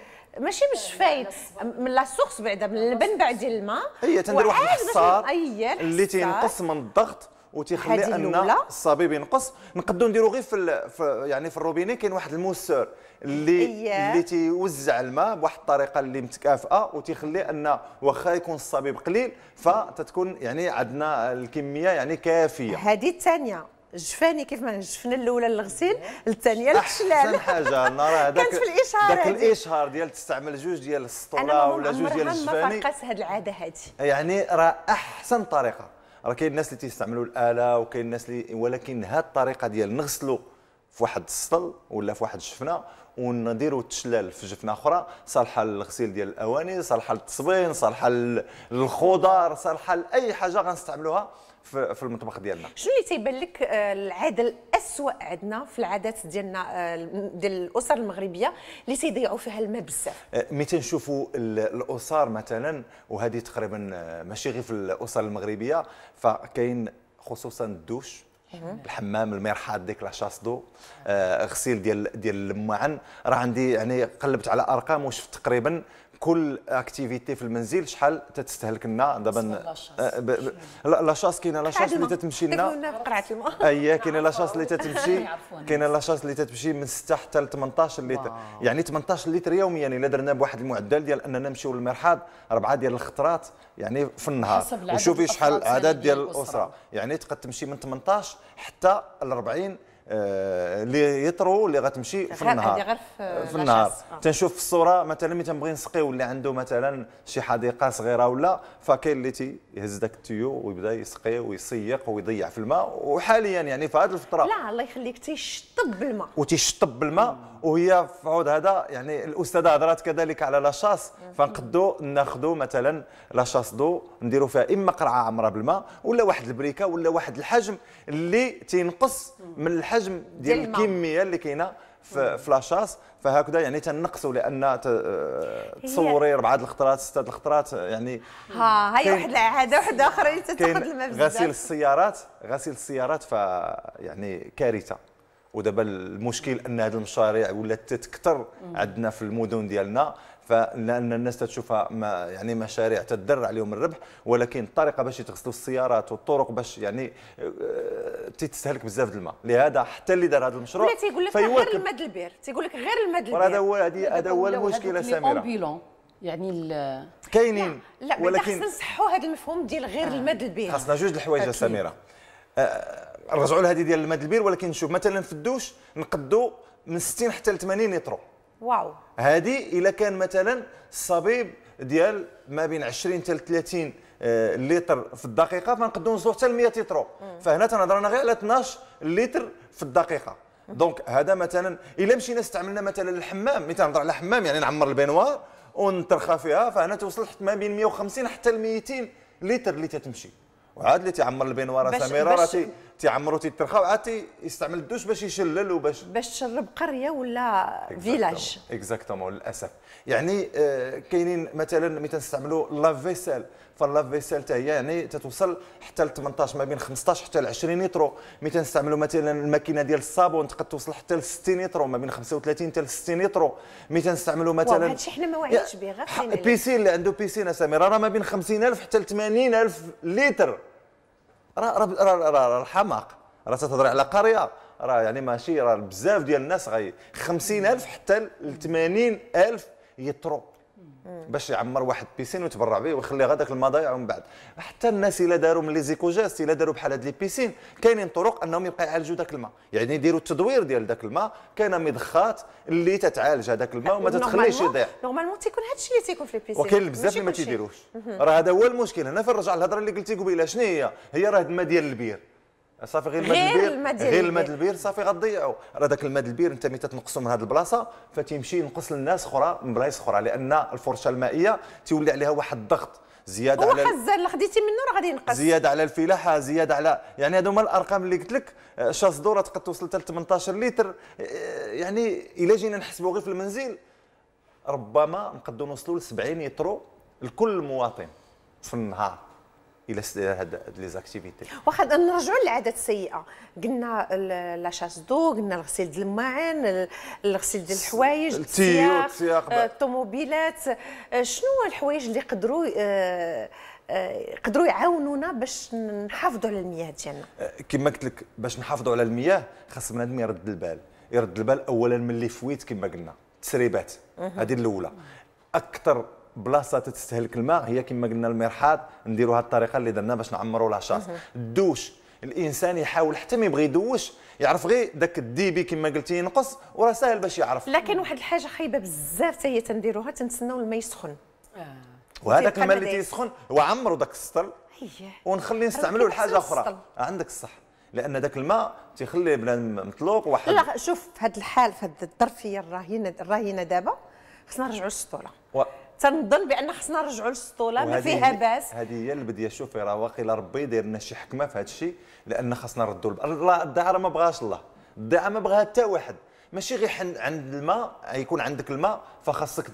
ماشي مش فايت من لا سورس بعدا من اللبن بعد الماء هي تندير واحد الحصار اللي تينقص من الضغط وتيخلي ان الصبيب ينقص نقدروا نديروا غير في, في يعني في الروبيني كاين واحد الموسور اللي إيه. اللي تيوزع الماء بواحد الطريقه اللي متكافئه وتيخلي ان واخا يكون الصبيب قليل فتتكون يعني عندنا الكميه يعني كافيه هذه الثانيه جفاني كيف ما جفنا الاولى للغسيل إيه. الثانيه للحشلال احسن حاجه انا هذاك كانت في الاشهار داك الاشهار ديال تستعمل جوج ديال السطوله ولا جوج ديال الجفاني ما فقس هذه العاده هذه يعني راه احسن طريقه راه كاين الناس اللي تيستعملوا الاله وكاين الناس اللي ولكن هذه الطريقه ديال نغسلوا في واحد السطل ولا في واحد الشفنه ونديروا التشلال في جفنه اخرى صالحه للغسيل ديال الاواني صالحه للتصبين صالحه للخضار صالحه لاي حاجه غنستعملوها في المطبخ ديالنا شنو اللي تيبان لك آه، العاده الاسوء عندنا في العادات ديالنا آه، ديال الاسر المغربيه اللي تيضيعوا فيها الماء بزاف آه، ملي تنشوفوا الاسر مثلا وهذه تقريبا ماشي غير في الاسر المغربيه فكاين خصوصا الدوش الحمام المرحاض ديك لا دو آه غسيل ديال ديال المعن راه عندي يعني قلبت على ارقام وشفت تقريبا كل اكتيفيتي في المنزل شحال تتستهلك لنا دابا آه، لا شاس كاينه لا شاس اللي تتمشي لنا اي آه، كاينه لا شاس اللي تتمشي كاينه لا شاس اللي تتمشي من 6 حتى ل 18 لتر يعني 18 لتر يوميا يعني الا درنا بواحد المعدل ديال اننا نمشيو للمرحاض اربعه ديال الخطرات يعني في النهار وشوفي شحال العدد ديال الاسره يعني تقد تمشي من 18 حتى ل 40 آه، اللي يطرو اللي غتمشي في النهار في آه، النهار آه. تنشوف في الصوره مثلا ملي تنبغي نسقي واللي عنده مثلا شي حديقه صغيره ولا فكاين اللي تيهز داك التيو ويبدا يسقي ويسيق ويضيع في الماء وحاليا يعني في هذه الفتره لا الله يخليك تيشطب بالماء وتيشطب بالماء وهي في عود هذا يعني الاستاذه هضرات كذلك على لاشاس فنقدو ناخذوا مثلا لاشاس دو نديروا فيها اما قرعه عامره بالماء ولا واحد البريكه ولا واحد الحجم اللي تينقص من الحجم الحجم ديال الكميه اللي كاينه في فلاشاس فهكذا يعني تنقصوا لان آه، تصوري اربعه الخطرات سته الخطرات يعني ها هي واحد العاده واحده اخرى اللي تتاخذ الماء غسيل السيارات غسيل السيارات ف يعني كارثه ودابا المشكل ان هذه المشاريع ولات تتكثر عندنا في المدن ديالنا فلان الناس تشوفها ما يعني مشاريع تدر عليهم الربح ولكن الطريقه باش يتغسلوا السيارات والطرق باش يعني آه، تتستهلك بزاف الماء لهذا حتى اللي دار هذا المشروع ولا تيقول لك غير الماء البير تيقول لك غير الماء البير هذا هو هذا هو المشكله سميره يعني كاينين لا ولكن خصنا نصحوا هذا المفهوم ديال غير آه. الماء البير خاصنا جوج الحوايج سميره آه، نرجعوا لهذه ديال الماء البير ولكن نشوف مثلا في الدوش نقدوا من 60 حتى ل 80 لتر واو هذه الا كان مثلا الصبيب ديال ما بين 20 حتى 30 آه، لتر في الدقيقه فنقدروا نوصلوا حتى ل 100 لتر فهنا تنهضر انا غير على 12 لتر في الدقيقه دونك هذا مثلا الا مشينا استعملنا مثلا الحمام ملي تنهضر على الحمام يعني نعمر البينوار ونترخى فيها فهنا توصل ما بين 150 حتى ل 200 لتر اللي تتمشي وعاد اللي تيعمر البين ورا سميره راه تيعمرو تيترخى وعاد يستعمل الدوش باش يشلل وباش باش تشرب قريه ولا فيلاج اكزاكتومون للاسف يعني آه، كاينين مثلا ملي تنستعملوا لافيسيل فاللافيسيل حتى هي يعني تتوصل حتى ل 18 ما بين 15 حتى ل 20 لتر ملي تنستعملوا مثلا الماكينه ديال الصابون تقد توصل حتى ل 60 لتر ما بين 35 حتى ل 60 لتر ملي تنستعملوا مثلا هادشي حنا ما واعيينش به غير بيسين اللي عنده بيسين سميره راه ما بين 50000 حتى ل 80000 لتر راه راه راه را را الحماق راه تهضر على قريه راه يعني ماشي راه بزاف ديال الناس غي 50000 حتى ل 80000 يطرو باش يعمر واحد بيسين ويتبرع به ويخلي غداك الماء ضايع ومن بعد حتى الناس الا داروا من لي زيكوجاست الا داروا بحال هاد لي بيسين كاينين طرق انهم يبقى يعالجوا داك الماء يعني يديروا التدوير ديال داك الماء كاينه مضخات اللي تتعالج هذاك الماء وما تتخليش يضيع نورمالمون تيكون هاد الشيء اللي تيكون في لي بيسين وكاين بزاف اللي ما تيديروش راه هذا هو المشكل هنا فين رجع الهضره اللي قلتي قبيله شنو هي هي راه الماء ديال البير صافي غير, الماد المد البير غير المد البير صافي غتضيعوا راه داك المد البير انت ملي تنقصو من هذه البلاصه فتيمشي ينقص للناس اخرى من بلايص اخرى لان الفرشه المائيه تيولي عليها واحد الضغط زياده هو على خزان اللي خديتي منه راه غادي ينقص زياده على الفلاحه زياده على يعني هادو هما الارقام اللي قلت لك آه، شاص راه تقد توصل حتى 18 لتر آه، يعني الا جينا نحسبوا غير في المنزل ربما نقدروا نوصلوا ل 70 لتر لكل مواطن في النهار الى هاد لي زاكتيفيتي واخا نرجعوا للعادات السيئه قلنا لا شاس دو قلنا الغسيل ديال الماعن الغسيل ديال الحوايج السياق آه، الطوموبيلات آه، شنو هو الحوايج اللي قدروا آه، يقدروا يعاونونا باش نحافظوا على المياه ديالنا كما قلت لك باش نحافظوا على المياه خاص بنادم يرد البال يرد البال اولا من اللي فويت كما قلنا تسريبات هذه الاولى اكثر بلاصه تستهلك الماء هي كما قلنا المرحاض نديروها الطريقه اللي درنا باش نعمروا العشاش الدوش الانسان يحاول حتى ما يبغي يدوش يعرف غير داك الديبي كما قلتي ينقص وراه ساهل باش يعرف لكن واحد الحاجه خايبه بزاف حتى هي تنديروها تنتسناو الماء يسخن آه. وهذاك الماء اللي تيسخن وعمروا داك السطل ونخلي نستعملوا لحاجه اخرى عندك الصح لان ذاك الماء تيخليه بلا مطلوق واحد لا شوف في هذا الحال في هذه الظرفيه الراهنه الراهنه دابا خصنا نرجعوا للسطوله تنظن بان خصنا نرجعوا للسطوله ما فيها باس هذه هي اللي بدي اشوف راه واقيلا ربي داير لنا شي حكمه في هذا الشيء لان خصنا نردوا الله الدعارة راه ما بغاش الله الدعارة ما بغاها حتى واحد ماشي غير عند الماء يكون عندك الماء فخاصك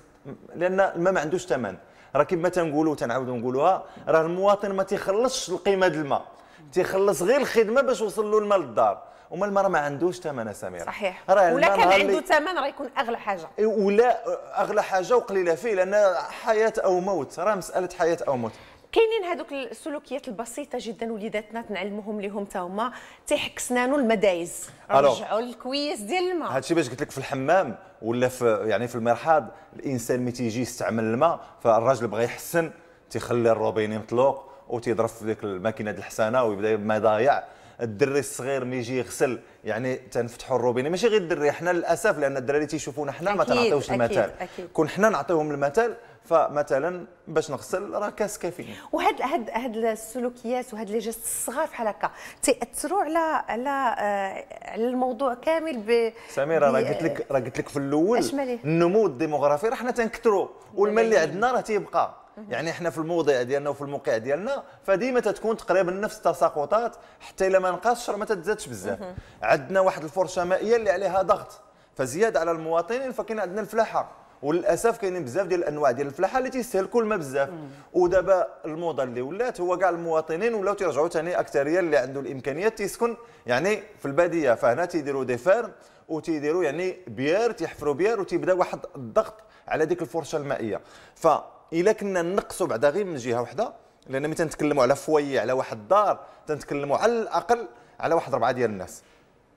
لان الماء ما عندوش ثمن راه كما تنقولوا تنعاودوا نقولوها راه المواطن ما تيخلصش القيمه ديال الماء تيخلص غير الخدمه باش وصل له الماء للدار وما المراه ما عندوش ثمن سميره صحيح ولا كان عنده ثمن راه يكون اغلى حاجه إيه، ولا اغلى حاجه وقليله فيه لان حياه او موت راه مساله حياه او موت كاينين هذوك السلوكيات البسيطه جدا وليداتنا تنعلموهم لهم تا هما تيحك سنانو المدايز رجعوا الكويس ديال الماء هادشي باش قلت لك في الحمام ولا في يعني في المرحاض الانسان ملي تيجي يستعمل الماء فالراجل بغى يحسن تيخلي الروبيني مطلوق وتيضرب في ديك الماكينه ديال الحسانه ويبدا ما يضايع الدري الصغير ملي يجي يغسل يعني تنفتحوا الروبيني ماشي غير الدري حنا للاسف لان الدراري تيشوفونا حنا ما تنعطيوش المثال كون حنا نعطيوهم المثال فمثلا باش نغسل راه كاس كافيين وهاد هاد هاد السلوكيات وهاد لي جيست الصغار بحال هكا تياثروا على على آه، على الموضوع كامل ب سميره راه قلت لك راه قلت لك في الاول إيه؟ النمو الديموغرافي راه حنا تنكثروا والمال اللي عندنا راه تيبقى يعني احنا في الموضع ديالنا وفي الموقع ديالنا فديما تتكون تقريبا نفس التساقطات حتى الا ما نقصش ما تتزادش بزاف عندنا واحد الفرشه مائيه اللي عليها ضغط فزياده على المواطنين فكاين عندنا الفلاحه وللاسف كاينين بزاف ديال الانواع ديال الفلاحه اللي تيستهلكوا الماء بزاف ودابا الموضه اللي ولات هو كاع المواطنين ولاو تيرجعوا ثاني اكثريه اللي عنده الامكانيات تيسكن يعني في الباديه فهنا تيديروا دي فيرم وتيديروا يعني بيار تيحفروا بيار وتيبدا واحد الضغط على ديك الفرشه المائيه ف الا كنا نقصوا بعدا غير من جهه واحده لان ملي تنتكلموا على فوي على واحد الدار تنتكلموا على الاقل على واحد ربعه ديال الناس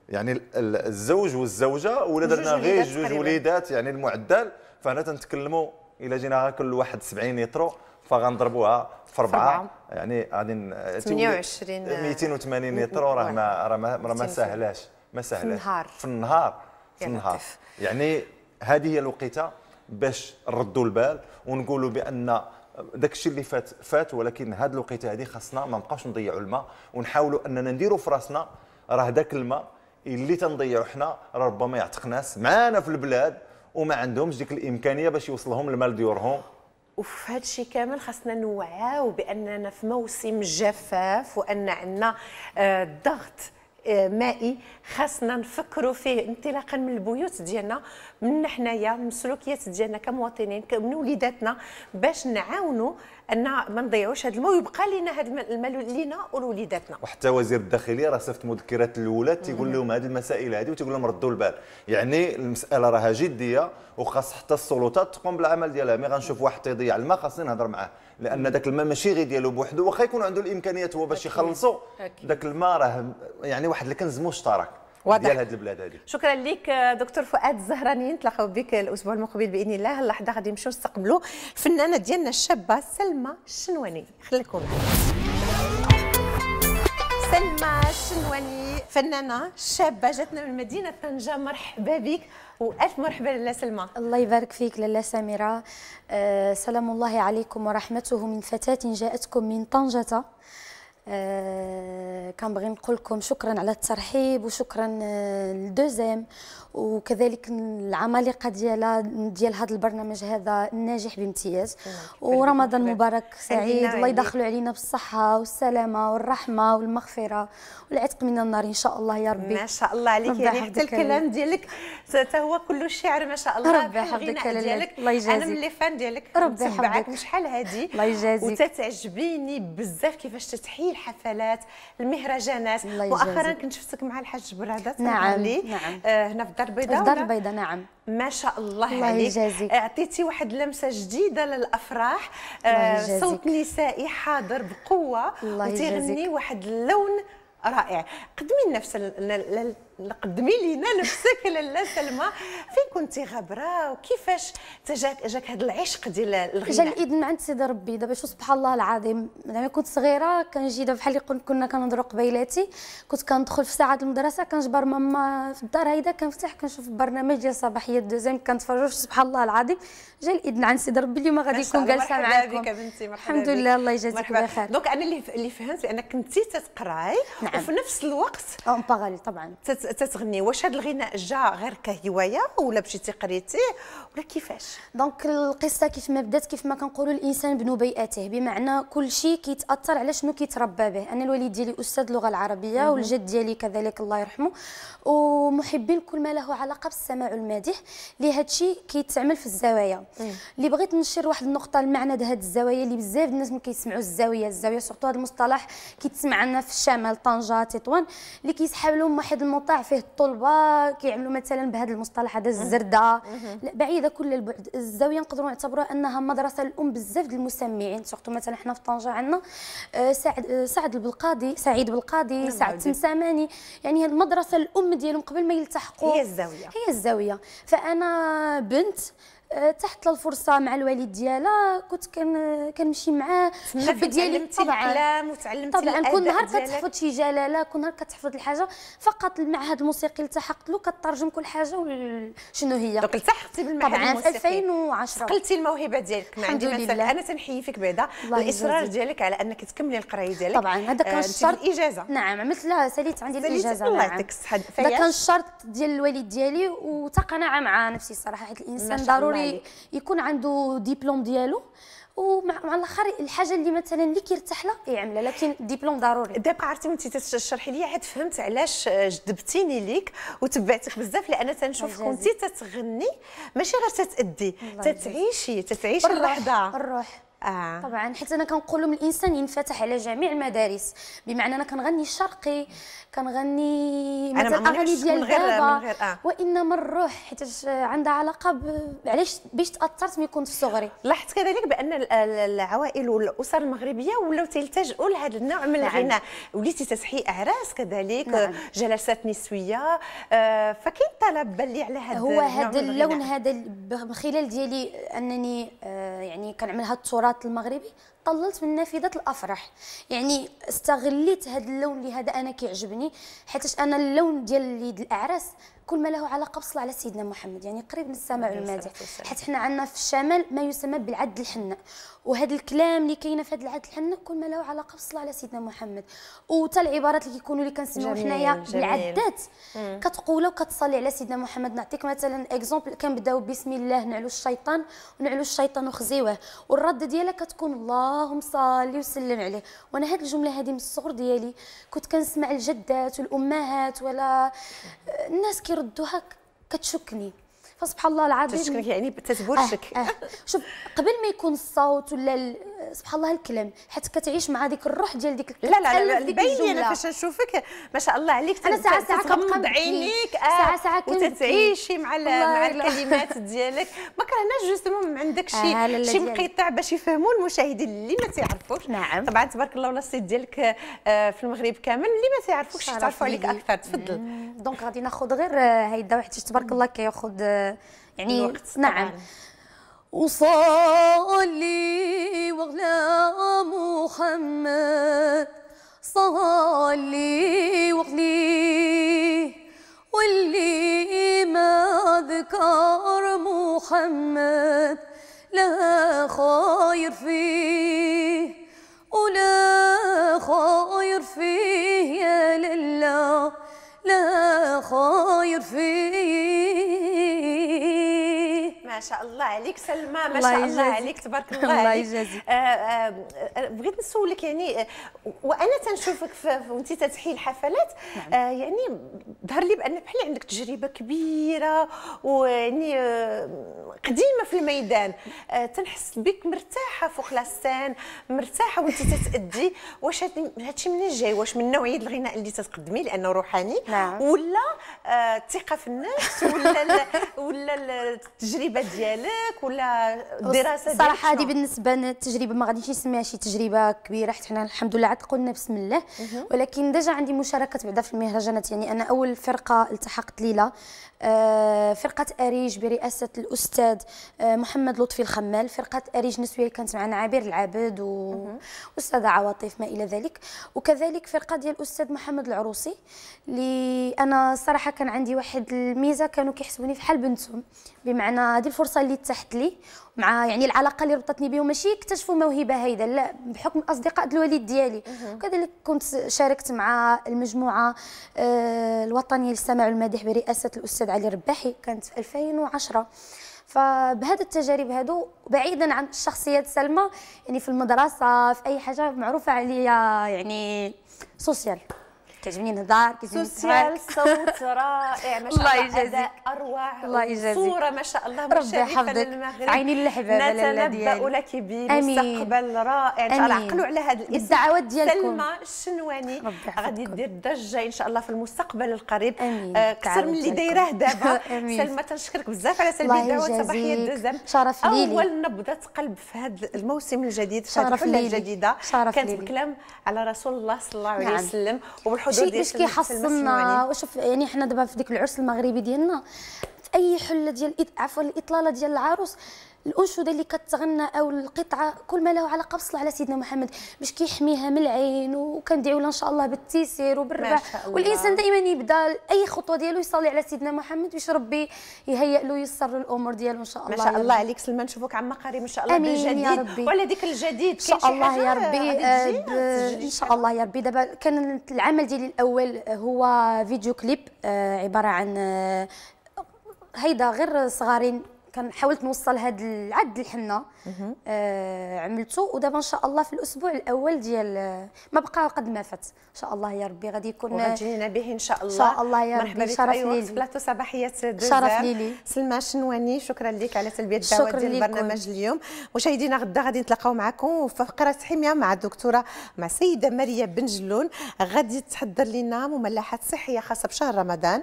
يعني الزوج والزوجه ولا درنا غير جوج وليدات يعني المعدل فهنا تنتكلموا الا جينا كل واحد 70 يترو فغنضربوها في اربعه يعني غادي 28 280 يترو راه ما راه ما ساهلاش ما ساهلاش في النهار في النهار في النهار يعني هذه هي الوقيته باش نردوا البال ونقولوا بان داك الشيء اللي فات فات ولكن هاد الوقيته هذه خاصنا ما نبقاوش نضيعوا الماء ونحاولوا اننا نديروا في راسنا راه داك الماء اللي تنضيعوا حنا ربما يعتق ناس معانا في البلاد وما عندهمش ديك الامكانيه باش يوصلهم المال ديورهم وفي هذا الشيء كامل خاصنا نوعاو باننا في موسم جفاف وان عندنا الضغط آه آه، مائي خاصنا نفكروا فيه انطلاقا من البيوت ديالنا من حنايا من السلوكيات ديالنا كمواطنين من وليداتنا باش نعاونوا ان ما نضيعوش هذا الماء ويبقى لنا هذا المال لينا ولوليداتنا وحتى وزير الداخليه راه صيفط مذكرات الاولى تيقول لهم هذه المسائل هذه وتيقول لهم ردوا البال يعني المساله راها جديه وخاص حتى السلطات تقوم بالعمل ديالها مي غنشوف واحد تيضيع الماء خاصني نهضر معاه لان ذاك الماء ماشي غير ديالو بوحدو واخا يكون عنده الامكانيات هو باش يخلصوا ذاك الماء راه يعني واحد الكنز مشترك واضح ديال ديالها البلاد هذه شكرا لك دكتور فؤاد الزهراني نتلاقاو بك الاسبوع المقبل باذن الله اللحظه غادي نمشيو نستقبلوا الفنانه ديالنا الشابه سلمى الشنواني خليكم سلمى الشنواني فنانه شابه جاتنا من مدينه طنجه مرحبا بك والف مرحبا لاله سلمى الله يبارك فيك لاله سميره أه سلام الله عليكم ورحمته من فتاه جاءتكم من طنجه آه كنبغي نقول لكم شكرا على الترحيب وشكرا آه، لدوزيم وكذلك العمالقه ديال ديال هذا البرنامج هذا الناجح بامتياز ورمضان مبارك سعيد الله يدخلوا علينا بالصحه والسلامه والرحمه والمغفره والعتق من النار ان شاء الله يا ربي ما شاء الله عليك يعني حتى الكلام ديالك حتى هو كله شعر ما شاء الله ربي يحفظك ديالك الله يجازيك انا ملي فان ديالك ربي يحفظك شحال هادي الله يجازيك وتتعجبيني بزاف كيفاش تتحيل الحفلات المهرجانات مؤخرا كنت شفتك مع الحاج برادات نعم نعم آه هنا في الدار البيضاء الدار البيضاء نعم ما شاء الله, الله عليك اعطيتي واحد لمسه جديده للافراح آه صوت نسائي حاضر بقوه وتغني واحد اللون رائع قدمي لنفسك قدمي لينا نفسك لاله سلمى فين كنتي غابره وكيفاش تجاك جاك هذا العشق ديال الغناء جا الاذن عند سيدي ربي دابا شوف سبحان الله العظيم ملي كنت صغيره كنجي دابا بحال اللي كنا كنهضروا قبيلاتي كنت كندخل في ساعه المدرسه كنجبر ماما في الدار هيدا كنفتح كنشوف برنامج ديال صباحيه دوزيام كنتفرج سبحان الله العظيم جا الاذن عند سيدي ربي اليوم غادي يكون جالسه معاكم بك بنتي مرحبا الحمد لله الله يجازيك بخير دونك انا اللي فهمت لانك كنتي تتقراي نعم. وفي نفس الوقت اون باغالي طبعا تت تتغني واش هذا الغناء جا غير كهوايه ولا مشيتي قريتيه ولا كيفاش دونك القصه كيف ما بدات كيف ما كنقولوا الانسان بنو بيئته بمعنى كل شيء كيتاثر على شنو كيتربى به انا الوالد ديالي استاذ اللغه العربيه والجد ديالي كذلك الله يرحمه ومحبين كل ما له علاقه بالسماع المادح اللي الشيء كيتعمل في الزوايا اللي بغيت نشير واحد النقطه المعنى ديال هذه الزوايا اللي بزاف الناس ما كيسمعوا الزاويه الزاويه سورتو هذا المصطلح كيتسمع عندنا في الشمال طنجه تطوان اللي كيسحب لهم واحد المطاع فيه الطلبه كيعملوا مثلا بهذا المصطلح هذا الزرده بعيده كل البعد الزاويه نقدروا نعتبروها انها مدرسه الام بزاف ديال المسمعين سورتو مثلا حنا في طنجه عندنا آه، سعد آه، سعد بالقاضي سعيد بالقاضي نعم، سعد التمساماني يعني هي المدرسه الام ديالهم قبل ما يلتحقوا هي الزاويه هي الزاويه فانا بنت آه، تحت الفرصه مع الوالد ديالها كنت كان كنمشي معاه الحب ديالي طبعا طبعا كل نهار كتحفظ شي جلاله كل نهار كتحفظ الحاجه فقط المعهد الموسيقي التحقت له كترجم كل حاجه شنو هي دونك التحقتي بالمعهد طبعا في 2010 قلتي الموهبه ديالك ما عندي مثلا انا تنحيي فيك بعدا الاصرار ديالك على انك تكملي القرايه ديالك طبعا هذا كان آه، الشرط الاجازه نعم عملت لا ساليت عندي الاجازه الله نعم. يعطيك الصحه هذا كان الشرط ديال الوالد ديالي وتقنع مع نفسي الصراحه حيت الانسان ضروري ضروري يكون عنده ديبلوم ديالو ومع الاخر الحاجه اللي مثلا اللي كيرتاح لها يعملها لكن الدبلوم ضروري دابا عرفتي وانت تشرحي لي عاد فهمت علاش جذبتيني ليك وتبعتك بزاف لان تنشوف وانت تتغني ماشي غير تتادي تتعيشي تتعيشي اللحظه الروح آه. طبعا حيت انا كنقول لهم الانسان ينفتح على جميع المدارس بمعنى انا كنغني الشرقي كنغني مثلا الاغاني ديال دابا آه. وانما الروح حيت عندها علاقه ب... علاش باش تاثرت ملي كنت في صغري لاحظت كذلك بان العوائل والاسر المغربيه ولاو تلتجؤوا لهذا النوع من نعم. الغناء وليتي تسحي اعراس كذلك نعم. جلسات نسويه آه فكاين طلب بلي على هذا هو هذا اللون هذا من خلال ديالي انني آه، يعني كنعمل هذا التراب التراث المغربي طللت من نافذه الافراح يعني استغليت هذا اللون اللي هذا انا كيعجبني حيت انا اللون ديال يد الاعراس كل ما له علاقه بصلاه على سيدنا محمد يعني قريب من السماء والمادح حيت حنا عندنا في الشمال ما يسمى بالعد الحناء وهذا الكلام اللي كاينه في هذا العهد الحنا كل ما له علاقه بالصلاه على سيدنا محمد وتا العبارات اللي كيكونوا اللي كنسمعوا حنايا بالعدات كتقولها وكتصلي على سيدنا محمد نعطيك مثلا اكزومبل كنبداو بسم الله نعلو الشيطان ونعلو الشيطان وخزيوه والرد ديالها كتكون اللهم صل وسلم عليه وانا هذه الجمله هذه من الصغر ديالي كنت كنسمع الجدات والامهات ولا آه، الناس كيردوها كتشكني فسبحان الله العظيم تشكرك يعني تتبرشك آه آه. شوف قبل ما يكون الصوت ولا سبحان الله الكلام حيت كتعيش مع ديك الروح ديال ديك لا لا لا, باينه فاش نشوفك ما شاء الله عليك انا ساعه ساعه كتغمض عينيك آه، ساعه ساعه وتتعيشي مع مع الكلمات ديالك ما كرهناش جوستمون ما عندك شي آه، شي مقطع باش يفهموا المشاهدين اللي ما تيعرفوش نعم طبعا تبارك الله ولا السيت ديالك آه، في المغرب كامل اللي ما تيعرفوكش تعرفوا عليك اكثر تفضل نعم. دونك غادي ناخذ غير هيدا واحد تبارك الله كياخذ يعني الوقت نعم طبعاً. وصلي وعلى محمد صلي وعليه واللي ما ذكر محمد لا خير فيه ولا خير فيه يا لله لا خير فيه ما شاء الله عليك سلمى ما شاء الله عليك تبارك الله الله يجازيك آه، آه، بغيت نسولك يعني آه، وانا تنشوفك وانت تتحي الحفلات نعم. يعني ظهر لي بان بحال عندك تجربه كبيره ويعني قديمه في الميدان تنحس بك مرتاحه فوق لاسان مرتاحه وانت تتادي واش هادشي منين جاي واش من نوعيه الغناء اللي تتقدمي لانه روحاني نعم. ولا الثقه في النفس ولا ولا التجربه ديالك ولا الدراسه ديالك صراحه هذه بالنسبه للتجربه ما غاديش نسميها شي تجربه كبيره حيت حنا الحمد لله عاد قلنا بسم الله ولكن ديجا عندي مشاركه بعدا في المهرجانات يعني انا اول فرقه التحقت ليله آه، فرقة أريج برئاسة الأستاذ آه، محمد لطفي الخمال فرقة أريج نسوية كانت معنا عبير العابد وأستاذة عواطف ما إلى ذلك وكذلك فرقة ديال الأستاذ محمد العروسي اللي أنا صراحة كان عندي واحد الميزة كانوا كيحسبوني فحال بنتهم بمعنى هذه الفرصه اللي تحت لي مع يعني العلاقه اللي ربطتني بهم ماشي اكتشفوا موهبه هايده لا بحكم اصدقاء الوالد ديالي وكذلك كنت شاركت مع المجموعه آه، الوطنيه للسماع والمدح برئاسه الاستاذ علي رباحي كانت في 2010 فبهذا التجارب هادو بعيدا عن الشخصيات سلمى يعني في المدرسه في اي حاجه معروفه عليا يعني سوسيال كيعجبني نهضر كيعجبني سوسيال صوت رائع ما شاء الله يجازيك اروع الله يجازيك صوره ما شاء الله ربي يحفظك عيني اللحبه نتنبأ لك بمستقبل رائع ان شاء الله عقلوا على هذا الاسم الدعوات ديالكم سلمى الشنواني غادي دير ضجه ان شاء الله في المستقبل القريب اكثر آه، من اللي دايراه دابا سلمى تنشكرك بزاف على سلبي الدعوه صباحيه الدزم شرف لي اول نبضه قلب في هذا الموسم الجديد شرف هذه الحله الجديده كانت بكلام على رسول الله صلى الله عليه نعم. وسلم وبالحضور شيء باش كيحصلنا وشوف يعني حنا دابا في ديك العرس المغربي ديالنا في اي حله ديال عفوا الاطلاله ديال العروس الانشوده اللي كتغنى او القطعه كل ما له علاقه بالصلاه على سيدنا محمد باش كيحميها من العين وكندعيو ان شاء الله بالتيسير وبالربح والانسان دائما يبدا اي خطوه ديالو يصلي على سيدنا محمد باش ربي يهيئ له ييسر له الامور ديالو ان شاء الله ما شاء الله عليك سلمى نشوفك عما قريب ان شاء الله بالجديد يا ربي. وعلى ديك الجديد ان شاء الله يا ربي آه، ان شاء الله يا ربي دابا كان العمل ديالي الاول هو فيديو كليب آه، عباره عن آه، هيدا غير صغارين كنحاولت نوصل هذا العد الحنه آه عملته ودابا ان شاء الله في الاسبوع الاول ديال آه، ما بقى قد ما فات ان شاء الله يا ربي غادي يكون آه، وغتجينا به ان شاء الله ان شاء الله يا ربي شرف أيوة، لي بلاتو صباحيه شرف لي سلمى شنواني شكرا لك على تلبيه الدعوه ديال البرنامج اليوم مشاهدينا غدا غادي نتلاقاو معكم في فقره حميه مع الدكتوره مع السيده ماريا بن جلون غادي تحضر لنا مملحات صحيه خاصه بشهر رمضان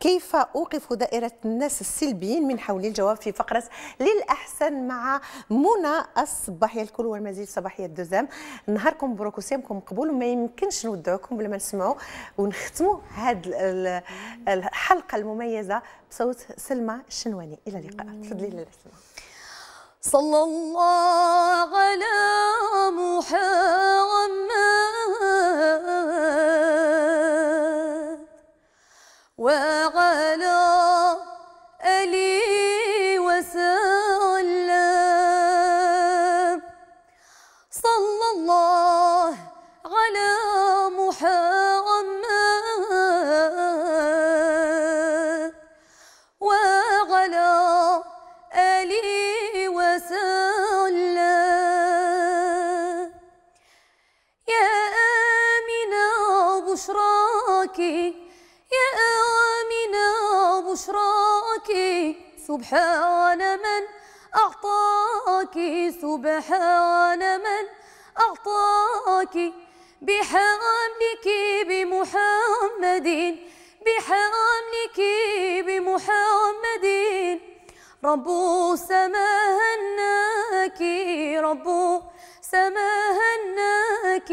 كيف اوقف دائره الناس السلبيين من حولي الجواب في فقره للاحسن مع منى الصباحيه الكل والمزيد صباحيه الدوزام نهاركم مبروك وسامكم مقبول وما يمكنش نودعكم بلا ما نسمعوا ونختموا هاد الحلقه المميزه بصوت سلمى الشنواني الى اللقاء تفضلي لاله سلمى صلى الله على محمد وعلى سبحان من أعطاك سبحان من أعطاك بحملك بمحمد بحملك بمحمد رب سماهناك رب سماهناك